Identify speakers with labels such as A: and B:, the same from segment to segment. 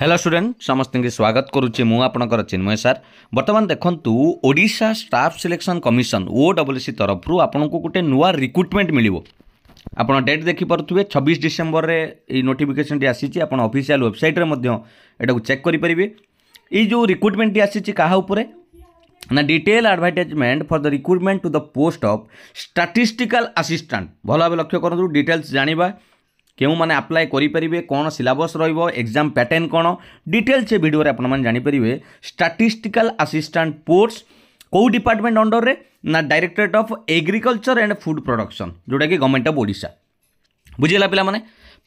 A: hello student ସମସ୍ତଙ୍କୁ ସ୍ୱାଗତ କରୁଛି ମୁଁ ଆପଣଙ୍କର ଚିନ୍ମୟ ସାର୍ ବର୍ତ୍ତମାନ ଦେଖନ୍ତୁ Odisha staff selection commission O W C ତରଫରୁ ଆପଣଙ୍କୁ ଗୋଟେ ନୂଆ ରିକ୍ରୁଟମେଣ୍ଟ ମିଳିବ ଆପଣ ଡେଟ୍ ଦେଖିପାରୁଥିବେ ଛବିଶ ଡିସେମ୍ବରରେ ଏଇ ନୋଟିଫିକେସନଟି ଆସିଛି ଆପଣ ଅଫିସିଆଲ୍ ୱେବସାଇଟ୍ରେ ମଧ୍ୟ ଏଟାକୁ ଚେକ୍ କରିପାରିବେ ଏଇ ଯେଉଁ ରିକ୍ରୁଟମେଣ୍ଟଟି ଆସିଛି କାହା ଉପରେ ନା detail advertisement for the recruitment to the post of statistical assistant ଭଲ ଭାବେ ଲକ୍ଷ୍ୟ କରନ୍ତୁ ଡିଟେଲ୍ସ ଜାଣିବା କେଉଁମାନେ ଆପ୍ଲାଏ କରିପାରିବେ କ'ଣ ସିଲାବସ୍ ରହିବ ଏକ୍ଜାମ୍ ପ୍ୟାଟର୍ନ କ'ଣ ଡିଟେଲ୍ସ ସେ ଭିଡ଼ିଓରେ ଆପଣମାନେ ଜାଣିପାରିବେ ଷ୍ଟାଟିଷ୍ଟିକାଲ ଆସିଷ୍ଟାଣ୍ଟ ପୋର୍ଟସ୍ କେଉଁ ଡିପାର୍ଟମେଣ୍ଟ ଅଣ୍ଡରରେ ନା directorate of agriculture and food production ଯେଉଁଟାକି ଗଭର୍ଣ୍ଣମେଣ୍ଟ ଅଫ୍ ଓଡ଼ିଶା ବୁଝିଗଲା ପିଲାମାନେ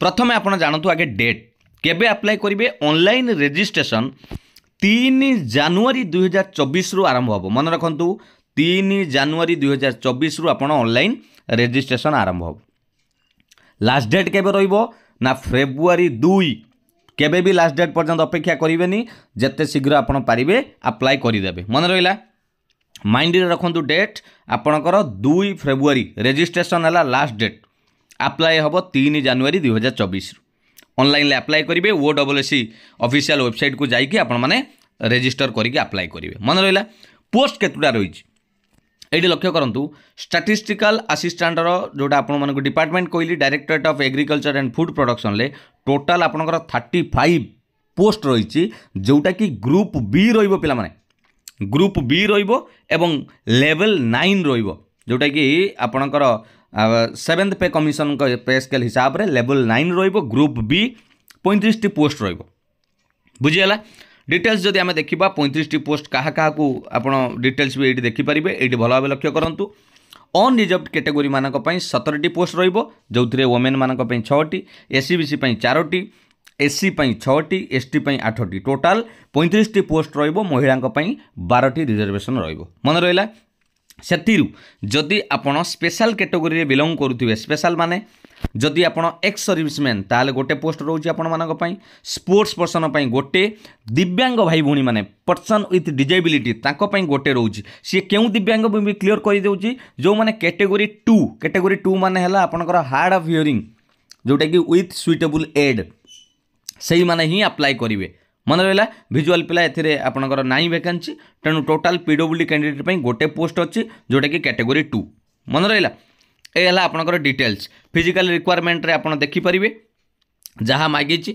A: ପ୍ରଥମେ ଆପଣ ଜାଣନ୍ତୁ ଆଗେ ଡେଟ୍ କେବେ ଆପ୍ଲାଏ କରିବେ ଅନଲାଇନ୍ ରେଜିଷ୍ଟ୍ରେସନ୍ ତିନି ଜାନୁଆରୀ ଦୁଇହଜାର ଚବିଶରୁ ଆରମ୍ଭ ହେବ ମନେ ରଖନ୍ତୁ ତିନି ଜାନୁଆରୀ ଦୁଇହଜାର ଚବିଶରୁ ଆପଣ ଅନଲାଇନ୍ ରେଜିଷ୍ଟ୍ରେସନ୍ ଆରମ୍ଭ ହେବ ଲାଷ୍ଟ ଡେଟ୍ କେବେ ରହିବ ନା ଫେବୃଆରୀ ଦୁଇ କେବେ ବି ଲାଷ୍ଟ ଡେଟ୍ ପର୍ଯ୍ୟନ୍ତ ଅପେକ୍ଷା କରିବେନି ଯେତେ ଶୀଘ୍ର ଆପଣ ପାରିବେ ଆପ୍ଲାଏ କରିଦେବେ ମନେ ରହିଲା ମାଇଣ୍ଡରେ ରଖନ୍ତୁ ଡେଟ୍ ଆପଣଙ୍କର ଦୁଇ ଫେବୃଆରୀ ରେଜିଷ୍ଟ୍ରେସନ୍ ହେଲା ଲାଷ୍ଟ ଡେଟ୍ ଆପ୍ଲାଏ ହେବ ତିନି ଜାନୁଆରୀ ଦୁଇହଜାର ଚବିଶରୁ ଅନଲାଇନ୍ରେ ଆପ୍ଲାଏ କରିବେ O double S C official ୱେବସାଇଟ୍କୁ ଯାଇକି ଆପଣମାନେ ରେଜିଷ୍ଟର କରିକି ଆପ୍ଲାଏ କରିବେ ମନେ ରହିଲା ପୋଷ୍ଟ କେତେଟା ରହିଛି ଏଇଠି ଲକ୍ଷ୍ୟ କରନ୍ତୁ ଷ୍ଟାଟିଷ୍ଟିକାଲ ଆସିଷ୍ଟାଣ୍ଟର ଯେଉଁଟା ଆପଣମାନଙ୍କୁ ଡିପାର୍ଟମେଣ୍ଟ କହିଲି directorate of agriculture and food ପ୍ରଡକ୍ସନରେ ଟୋଟାଲ ଆପଣଙ୍କର ଥାର୍ଟି ଫାଇଭ୍ ପୋଷ୍ଟ ରହିଛି ଯେଉଁଟାକି ଗ୍ରୁପ୍ ବି ରହିବ ପିଲାମାନେ ଗ୍ରୁପ୍ ବି ରହିବ ଏବଂ ଲେଭେଲ୍ ନାଇନ୍ ରହିବ ଯେଉଁଟାକି ଆପଣଙ୍କର ସେଭେନ୍ଥ ପେ କମିଶନଙ୍କ ପେ ସ୍କେଲ୍ ହିସାବରେ ଲେଭେଲ୍ ନାଇନ୍ ରହିବ ଗ୍ରୁପ୍ ବି ପଇଁତିରିଶଟି ପୋଷ୍ଟ ରହିବ ବୁଝିଗଲା ডিটেলস যদি আমি দেখিবা পঁয়ত্রিশটি পোস্ট কাহা কাহাকু আপন ডিটেলস বি এইটি দেখিপারে এইটি ভালো ভাবে লক্ষ্য করতু অনরিজর্ভড ক্যাটেগোরি মানক সতেরটি পোস্ট রহব যে ওমেন মানক ছটি এসিবিসি চারোটি এসসি ছটি এসটি আঠটি টোটাল পঁয়ত্রিশটি পোস্ট রহব মহিলা বারটি রিজর্ভেসন রহব মনে রহলা ସେଥିରୁ ଯଦି ଆପଣ ସ୍ପେଶାଲ କ୍ୟାଟେଗୋରିରେ ବିଲଙ୍ଗ କରୁଥିବେ ସ୍ପେଶାଲ ମାନେ ଯଦି ଆପଣ ଏକ୍ସ ସର୍ଭିସମ୍ୟାନ୍ ତାହେଲେ ଗୋଟେ ପୋଷ୍ଟ ରହୁଛି ଆପଣମାନଙ୍କ ପାଇଁ ସ୍ପୋର୍ଟସ୍ ପର୍ସନ୍ ପାଇଁ ଗୋଟେ ଦିବ୍ୟାଙ୍ଗ ଭାଇ ଭଉଣୀମାନେ ପର୍ସନ୍ ୱିଥ୍ ଡିଜେବିଲିଟି ତାଙ୍କ ପାଇଁ ଗୋଟେ ରହୁଛି ସିଏ କେଉଁ ଦିବ୍ୟାଙ୍ଗ ବି କ୍ଲିଅର୍ କରିଦେଉଛି ଯେଉଁମାନେ କ୍ୟାଟେଗୋରୀ ଟୁ କ୍ୟାଟେଗୋରୀ ଟୁ ମାନେ ହେଲା ଆପଣଙ୍କର ହାର୍ଡ଼ ଅଫ୍ ହିୟରିଂ ଯେଉଁଟାକି ୱିଥ୍ ସୁଇଟେବୁଲ୍ ଏଡ୍ ସେଇମାନେ ହିଁ ଆପ୍ଲାଏ କରିବେ ମନେ ରହିଲା ଭିଜୁଆଲ୍ ପିଲା ଏଥିରେ ଆପଣଙ୍କର ନାହିଁ ଭେକାନ୍ସି ତେଣୁ ଟୋଟାଲ୍ ପିଡବ୍ଲ୍ୟୁଡି କ୍ୟାଣ୍ଡିଡେଟ୍ ପାଇଁ ଗୋଟେ ପୋଷ୍ଟ ଅଛି ଯେଉଁଟାକି କ୍ୟାଟେଗୋରୀ ଟୁ ମନେ ରହିଲା ଏ ହେଲା ଆପଣଙ୍କର ଡିଟେଲ୍ସ ଫିଜିକାଲ ରିକ୍ୱାରମେଣ୍ଟରେ ଆପଣ ଦେଖିପାରିବେ ଯାହା ମାଗିଛି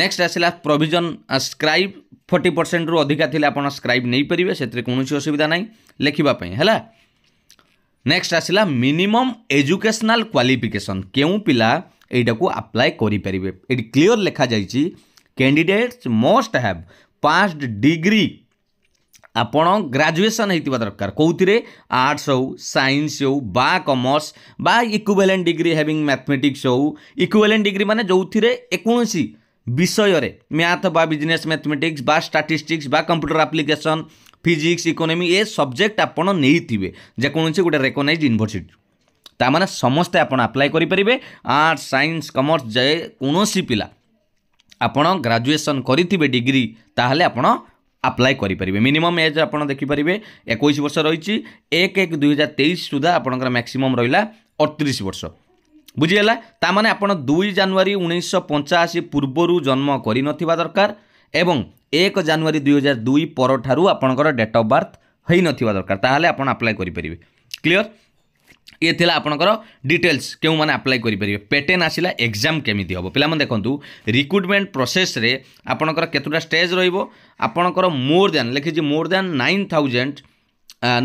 A: ନେକ୍ସଟ ଆସିଲା ପ୍ରୋଭିଜନ୍ ସ୍କ୍ରାଇବ୍ ଫର୍ଟି ପରସେଣ୍ଟରୁ ଅଧିକା ଥିଲେ ଆପଣ ସ୍କ୍ରାଇବ୍ ନେଇପାରିବେ ସେଥିରେ କୌଣସି ଅସୁବିଧା ନାହିଁ ଲେଖିବା ପାଇଁ ହେଲା ନେକ୍ସଟ ଆସିଲା ମିନିମମ୍ ଏଜୁକେସନାଲ୍ କ୍ୱାଲିଫିକେସନ୍ କେଉଁ ପିଲା ଏଇଟାକୁ ଆପ୍ଲାଏ କରିପାରିବେ ଏଠି କ୍ଲିଅର ଲେଖାଯାଇଛି candidates must have pass degree ଆପଣ ଗ୍ରାଜୁଏସନ୍ ହେଇଥିବା ଦରକାର କେଉଁଥିରେ ଆର୍ଟ୍ସ ହେଉ ସାଇନ୍ସ ହେଉ ବା କମର୍ସ ବା ଇକ୍ୱିଭ୍ୟାଲେଣ୍ଟ ଡିଗ୍ରୀ ହେଭିଂ ମ୍ୟାଥମେଟିକ୍ସ ହେଉ ଇକ୍ୱିଭ୍ୟାଲେଣ୍ଟ ଡିଗ୍ରୀ ମାନେ ଯେଉଁଥିରେ ଯେକୌଣସି ବିଷୟରେ ମ୍ୟାଥ ବା ବିଜନେସ୍ ମ୍ୟାଥମେଟିକ୍ସ ବା ଷ୍ଟାଟିଷ୍ଟିକ୍ସ ବା କମ୍ପ୍ୟୁଟର ଆପ୍ଲିକେସନ୍ ଫିଜିକ୍ସ ଇକୋନୋମି ଏ ସବଜେକ୍ଟ ଆପଣ ନେଇଥିବେ ଯେକୌଣସି ଗୋଟେ ରେକଗ୍ନାଇଜ୍ ୟୁନିଭର୍ସିଟିରୁ ତାମାନେ ସମସ୍ତେ ଆପଣ ଆପ୍ଲାଏ କରିପାରିବେ ଆର୍ଟ୍ସ ସାଇନ୍ସ କମର୍ସ ଯେକୌଣସି ପିଲା ଆପଣ ଗ୍ରାଜୁଏସନ୍ କରିଥିବେ ଡିଗ୍ରୀ ତାହେଲେ ଆପଣ আপ্লাই করে মিনিমম এজ আপনার দেখিপারে একুশ বর্ষ রয়েছে এক এক দুই হাজার তেইশ সুদ্ধা আপনার ম্যাক্সিমম রহলা অড়তিশ বর্ষ বুঝিগাল তা মানে আপনার দুই জানুয়ারি উনিশশো পঞ্চাশি পূর্বর জন্ম করে নথিবা দরকার এবং এক জানুয়ারি দুই হাজার দুই পরঠার আপনার ডেট অফ বার্থ হয়ে নথিবা দরকার তাহলে আপনার আপ্লাই করে ক্লিয়ার ଇଏ ଥିଲା ଆପଣଙ୍କର ଡିଟେଲ୍ସ କେଉଁମାନେ ଆପ୍ଲାଏ କରିପାରିବେ ପେଟେଣ୍ଟ ଆସିଲା ଏକ୍ଜାମ୍ କେମିତି ହେବ ପିଲାମାନେ ଦେଖନ୍ତୁ ରିକ୍ରୁଟମେଣ୍ଟ ପ୍ରୋସେସ୍ରେ ଆପଣଙ୍କର କେତୋଟା ଷ୍ଟେଜ୍ ରହିବ ଆପଣଙ୍କର ମୋର୍ ଦେନ୍ ଲେଖିଛି more than nine thousand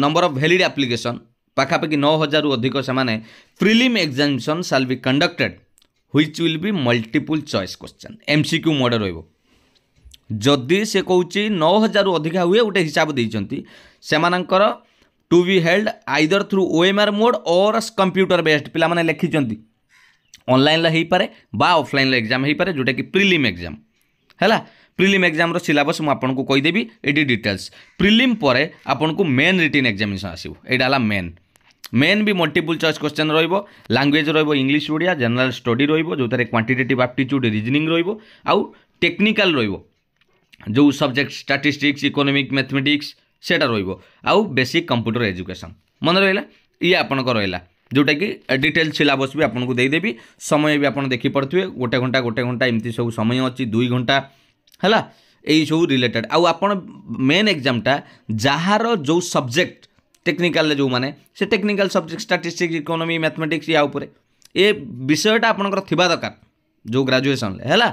A: number of valid application ପାଖାପାଖି ନଅ ହଜାରରୁ ଅଧିକ ସେମାନେ prelim examination shall be conducted which will be multiple choice question M C Q mode ରହିବ ଯଦି ସେ କହୁଛି ନଅ ହଜାରରୁ ଅଧିକା ହୁଏ ଗୋଟେ ହିସାବ ଦେଇଛନ୍ତି ସେମାନଙ୍କର to be held either through O mode or computer based पिला माने लिखि जोंदी ऑनलाइन ले हेई पारे बा ऑफलाइन ले एग्जाम हेई जोटा कि प्रिलिम एक्जाम है प्रीलिम एक्जाम रो सिलेबस मु आपन डिटेल्स प्रीलिम परे आपन को मेन रिटन एग्जामिनेशन आसीबो एडाला मेन मेन भी मल्टीपुल चॉइस क्वेश्चन रोज लांगुएज रहइबो इंग्लिश ओडिया जनरल स्टडी रहइबो जोतरे क्वांटिटेटिव एप्टीट्यूड रिजनिंग रहइबो आउ टेक्निकाल रो सब्जेक्ट स्टैटिस्टिक्स इकोनोमिक्स मैथमेटिक्स ସେଇଟା ରହିବ ଆଉ ବେସିକ୍ କମ୍ପ୍ୟୁଟର ଏଜୁକେସନ୍ ମନେ ରହିଲା ଇଏ ଆପଣଙ୍କ ରହିଲା ଯେଉଁଟାକି ଡିଟେଲ୍ ସିଲାବସ୍ ବି ଆପଣଙ୍କୁ ଦେଇଦେବି ସମୟ ବି ଆପଣ ଦେଖିପାରୁଥିବେ ଗୋଟେ ଘଣ୍ଟା ଗୋଟେ ଘଣ୍ଟା ଏମିତି ସବୁ ସମୟ ଅଛି ଦୁଇ ଘଣ୍ଟା ହେଲା ଏଇସବୁ ରିଲେଟେଡ଼୍ ଆଉ ଆପଣ ମେନ୍ ଏକ୍ଜାମ୍ଟା ଯାହାର ଯେଉଁ ସବଜେକ୍ଟ ଟେକ୍ନିକାଲରେ ଯେଉଁମାନେ ସେ technical subject statistics economy mathematics ୟା ଉପରେ ଏ ବିଷୟଟା ଆପଣଙ୍କର ଥିବା ଦରକାର ଯେଉଁ ଗ୍ରାଜୁଏସନ୍ରେ ହେଲା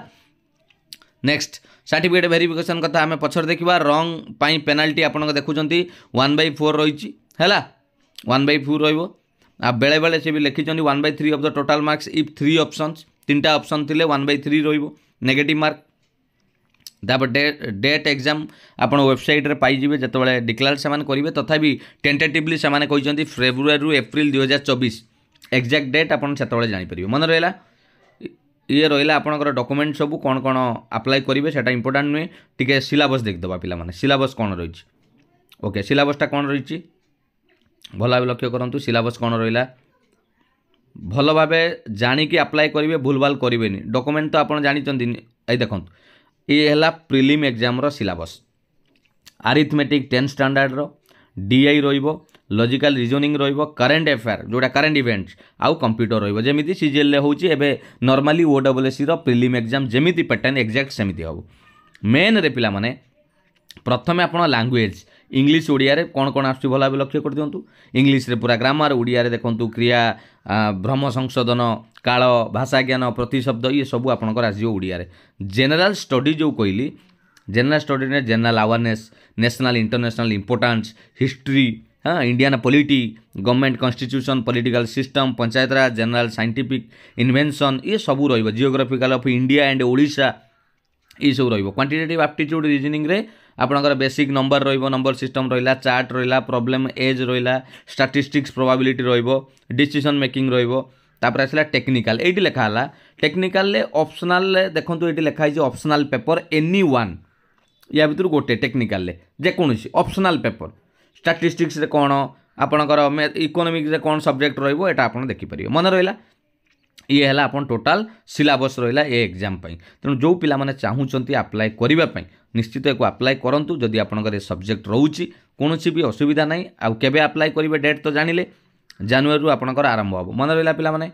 A: ନେକ୍ସଟ সার্টিফিকেট ভেরিফিকেসন কথা আমি পছরে দেখা রং পাই পেনাল্টি আপনার দেখুম ওয়ান বাই ফোর রয়েছে হল ওয়ান বাই ফোর রহব আর বেড়ে বেড়ে সে বি লিখিছেন one by three of the total marks if three options তিনটা অপসন লে ওয়ান বাই থ্রি রহব নেগেটিভ মার্ক তারপর ডেট এক্সাম আপনার ওয়েবসাইট্রে পাইবে যেতবে ডিক্লার সে করবে তথাপি টেন্টেটিভলি সে কিন্তু ফেব্রুয়ারি এপ্রিল দুই হাজার চবিশ এক্জাক্ট ডেট আপনার সেতবে জাঁপারে মনে রহলা ଇଏ ରହିଲା ଆପଣଙ୍କର ଡକୁମେଣ୍ଟ ସବୁ କ'ଣ କ'ଣ ଆପ୍ଲାଏ କରିବେ ସେଇଟା ଇମ୍ପୋର୍ଟାଣ୍ଟ ନୁହେଁ ଟିକେ ସିଲାବସ୍ ଦେଖିଦେବା ପିଲାମାନେ ସିଲାବସ୍ କ'ଣ ରହିଛି ଓକେ ସିଲାବସ୍ଟା କ'ଣ ରହିଛି ଭଲ ଭାବେ ଲକ୍ଷ୍ୟ କରନ୍ତୁ ସିଲାବସ୍ କ'ଣ ରହିଲା ଭଲ ଭାବେ ଜାଣିକି ଆପ୍ଲାଏ କରିବେ ଭୁଲଭାଲ କରିବେନି ଡକୁମେଣ୍ଟ ତ ଆପଣ ଜାଣିଛନ୍ତି ଏଇ ଦେଖନ୍ତୁ ଇଏ ହେଲା ପ୍ରିଲିମ୍ ଏକ୍ଜାମ୍ର ସିଲାବସ୍ ଆରିଥମେଟିକ୍ ଟେନ୍ଥ ଷ୍ଟାଣ୍ଡାର୍ଡ଼ର ଡିଆଇ ରହିବ লজিকাল রিজনিং রহব কারেন্ট এফেয়ার যেটা কারেন্ট ইভেন্টস আউ কম্পিউটর রহব যেমি সিজিএল হচ্ছে এবে নর্মালি ও ডবল এসির প্রিলিম এক্সাম যেমি প্যাটর্ন এক্জাক্ট সেমিতি হব মেন্রে পিলামানে প্রথমে আপনার ল্যাঙ্গুয়েজ ইংলিশ ওড়িয়ারে কোণ কোণ আসছে ভালো ভাবে লক্ষ্য করে দিও ইংলিশে পুরা গ্রামার ওড়িয়ারে দেখুন ক্রিয়া ভ্রম সংশোধন কাল ভাষা জ্ঞান প্রতিশব্দ ইয়ে সব আপনার আসবে ওড়িয়ারে জেনেরাল স্টডি যে কহিলি জেনেরাল স্টডিরে general awareness national international importance history हाँ Indian polity government constitution political system panchayat raj general scientific invention ये सब रोज जियोग्राफिकाल अफ इंडिया एंड ओडा ଏଇସବୁ ରହିବ କ୍ୱାଣ୍ଟିଟେଟିଭ୍ ଆପ୍ଟିଚ୍ୟୁଡ଼୍ ରିଜନିଂରେ ଆପଣଙ୍କର ବେସିକ୍ ନମ୍ବର ରହିବ ନମ୍ବର ସିଷ୍ଟମ୍ ରହିଲା ଚାର୍ଟ ରହିଲା ପ୍ରୋବ୍ଲେମ୍ ଏଜ୍ ରହିଲା ଷ୍ଟାଟିଷ୍ଟିକ୍ସ ପ୍ରୋବାବିଲିଟି ରହିବ ଡିସିସନ୍ ମେକିଂ ରହିବ ତାପରେ ଆସିଲା ଟେକ୍ନିକାଲ ଏଇଠି ଲେଖା ହେଲା ଟେକ୍ନିକାଲରେ ଅପସନାଲରେ ଦେଖନ୍ତୁ ଏଇଠି ଲେଖା ହେଇଛି ଅପସନାଲ ପେପର ଏନି ୱାନ୍ ୟା ଭିତରୁ ଗୋଟେ ଟେକ୍ନିକାଲରେ ଯେକୌଣସି ଅପସନାଲ ପେପର ଷ୍ଟାଟିଷ୍ଟିକ୍ସରେ କ'ଣ ଆପଣଙ୍କର ଇକୋନୋମିକ୍ସରେ କ'ଣ ସବଜେକ୍ଟ ରହିବ ଏଇଟା ଆପଣ ଦେଖିପାରିବେ ମନେ ରହିଲା ଇଏ ହେଲା ଆପଣ ଟୋଟାଲ୍ ସିଲାବସ୍ ରହିଲା ଏ ଏକ୍ଜାମ୍ ପାଇଁ ତେଣୁ ଯେଉଁ ପିଲାମାନେ ଚାହୁଁଛନ୍ତି ଆପ୍ଲାଏ କରିବା ପାଇଁ ନିଶ୍ଚିତ ଏହାକୁ ଆପ୍ଲାଏ କରନ୍ତୁ ଯଦି ଆପଣଙ୍କର ଏ ସବଜେକ୍ଟ ରହୁଛି କୌଣସି ବି ଅସୁବିଧା ନାହିଁ ଆଉ କେବେ ଆପ୍ଲାଏ କରିବେ ଡେଟ୍ ତ ଜାଣିଲେ ଜାନୁଆରୀରୁ ଆପଣଙ୍କର ଆରମ୍ଭ ହେବ ମନେ ରହିଲା ପିଲାମାନେ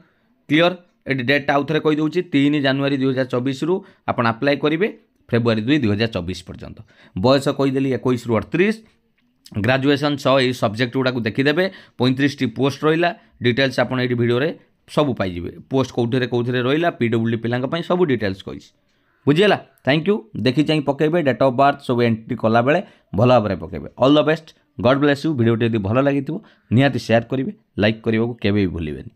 A: କ୍ଲିଅର୍ ଏଠି ଡେଟ୍ଟା ଆଉ ଥରେ କହିଦେଉଛି ତିନି ଜାନୁଆରୀ ଦୁଇହଜାର ଚବିଶରୁ ଆପଣ ଆପ୍ଲାଏ କରିବେ ଫେବୃଆରୀ ଦୁଇ ଦୁଇହଜାର ଚବିଶ ପର୍ଯ୍ୟନ୍ତ ବୟସ କହିଦେଲି ଏକୋଇଶରୁ ଅଠତିରିଶ ଗ୍ରାଜୁଏସନ୍ ସହ ଏଇ ସବଜେକ୍ଟ ଗୁଡ଼ାକୁ ଦେଖିଦେବେ ପଇଁତିରିଶଟି ପୋଷ୍ଟ ରହିଲା ଡିଟେଲ୍ସ ଆପଣ ଏଇଠି ଭିଡ଼ିଓରେ ସବୁ ପାଇଯିବେ ପୋଷ୍ଟ କେଉଁଥିରେ କେଉଁଥିରେ ରହିଲା ପି ଡବ୍ଲ୍ୟୁ ପିଲାଙ୍କ ପାଇଁ ସବୁ ଡିଟେଲ୍ସ କହିଛି ବୁଝିହେଲା ଥ୍ୟାଙ୍କ ୟୁ ଦେଖି ଚାହିଁ ପକାଇବେ ଡେଟ୍ ଅଫ୍ ବାର୍ଥ ସବୁ ଏଣ୍ଟ୍ରି କଲାବେଳେ ଭଲ ଭାବରେ ପକାଇବେ all the best God bless you ଭିଡ଼ିଓଟି ଯଦି ଭଲ ଲାଗିଥିବ ନିହାତି ସେୟାର କରିବେ ଲାଇକ୍ କରିବାକୁ କେବେ ବି ଭୁଲିବେନି